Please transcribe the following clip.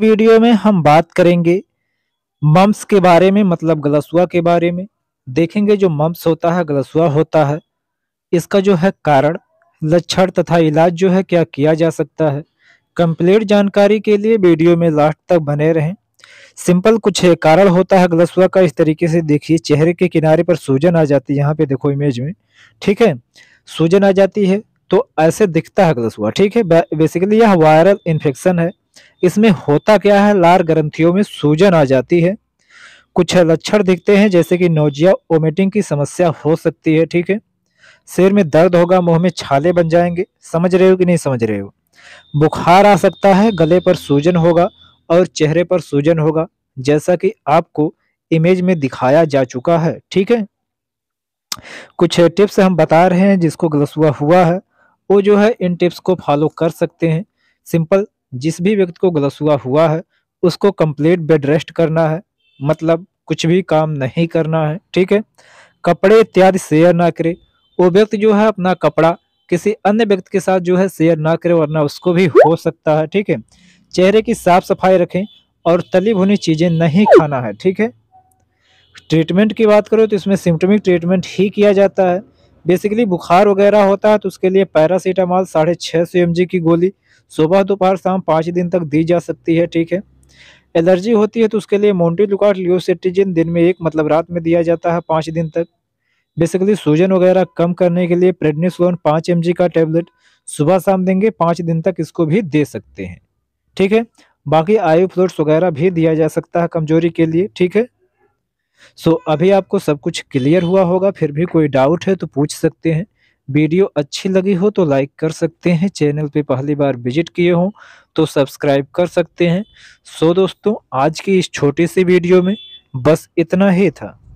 video में हम बात करेंगे मम्स के बारे में मतलब गलसुआ के बारे में देखेंगे जो मम्स होता है गलसुआ होता है इसका जो है कारण लक्षण तथा इलाज जो है क्या किया जा सकता है कंप्लीट जानकारी के लिए वीडियो में लास्ट तक बने रहें सिंपल कुछ है कारण होता है गलसुआ का इस तरीके से देखिए चेहरे के किनारे पर सूजन आ जाती है यहाँ पे देखो इमेज में ठीक है सूजन आ जाती है तो ऐसे दिखता है गलसुआ ठीक है बेसिकली यह वायरल इन्फेक्शन है इसमें होता क्या है लार ग्रंथियों में सूजन आ जाती है कुछ लक्षण दिखते हैं जैसे कि नोजिया ओमेटिंग की समस्या हो सकती है ठीक है सिर में दर्द होगा मुंह में छाले बन जाएंगे समझ रहे हो कि नहीं समझ रहे हो बुखार आ सकता है गले पर सूजन होगा और चेहरे पर सूजन होगा जैसा कि आपको इमेज में दिखाया जा चुका है ठीक है कुछ टिप्स हम बता रहे हैं जिसको गलसुआ हुआ है वो जो है इन टिप्स को फॉलो कर सकते हैं सिंपल जिस भी व्यक्ति को गलसुआ हुआ है उसको कंप्लीट बेड रेस्ट करना है मतलब कुछ भी काम नहीं करना है ठीक है कपड़े इत्यादि शेयर ना करे वो व्यक्ति जो है अपना कपड़ा किसी अन्य व्यक्ति के साथ जो है शेयर ना करे वरना उसको भी हो सकता है ठीक है चेहरे की साफ सफाई रखें और तली भुनी चीज़ें नहीं खाना है ठीक है ट्रीटमेंट की बात करो तो इसमें सिम्टमिक ट्रीटमेंट ही किया जाता है बेसिकली बुखार वगैरह होता है तो उसके लिए पैरासीटामॉल साढ़े छः सौ एम की गोली सुबह दोपहर शाम पाँच दिन तक दी जा सकती है ठीक है एलर्जी होती है तो उसके लिए मोन्टी लुकाट लियोसिटिजिन दिन में एक मतलब रात में दिया जाता है पाँच दिन तक बेसिकली सूजन वगैरह कम करने के लिए प्रेडनिसलोन पाँच एम का टेबलेट सुबह शाम देंगे पाँच दिन तक इसको भी दे सकते हैं ठीक है बाकी आयु फ्लोट्स वगैरह भी दिया जा सकता है कमजोरी के लिए ठीक है सो अभी आपको सब कुछ क्लियर हुआ होगा फिर भी कोई डाउट है तो पूछ सकते हैं वीडियो अच्छी लगी हो तो लाइक कर सकते हैं चैनल पे पहली बार विजिट किए हो तो सब्सक्राइब कर सकते हैं सो दोस्तों आज की इस छोटी सी वीडियो में बस इतना ही था